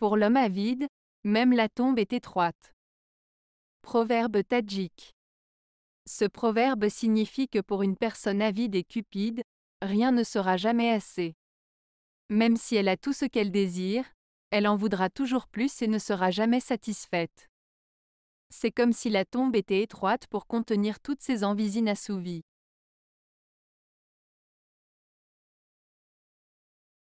Pour l'homme avide, même la tombe est étroite. Proverbe tadjik. Ce proverbe signifie que pour une personne avide et cupide, rien ne sera jamais assez. Même si elle a tout ce qu'elle désire, elle en voudra toujours plus et ne sera jamais satisfaite. C'est comme si la tombe était étroite pour contenir toutes ses envies inassouvies.